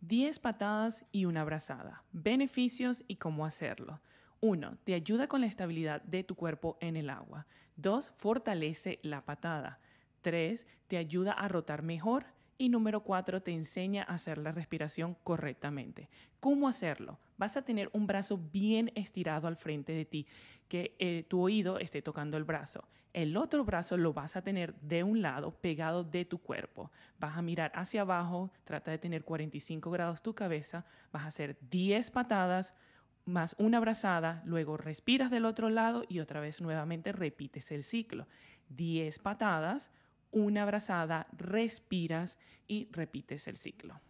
10 patadas y una abrazada. Beneficios y cómo hacerlo. 1. Te ayuda con la estabilidad de tu cuerpo en el agua. 2. Fortalece la patada. 3. Te ayuda a rotar mejor. Y número cuatro, te enseña a hacer la respiración correctamente. ¿Cómo hacerlo? Vas a tener un brazo bien estirado al frente de ti, que eh, tu oído esté tocando el brazo. El otro brazo lo vas a tener de un lado pegado de tu cuerpo. Vas a mirar hacia abajo, trata de tener 45 grados tu cabeza, vas a hacer 10 patadas más una abrazada, luego respiras del otro lado y otra vez nuevamente repites el ciclo. 10 patadas, una abrazada, respiras y repites el ciclo.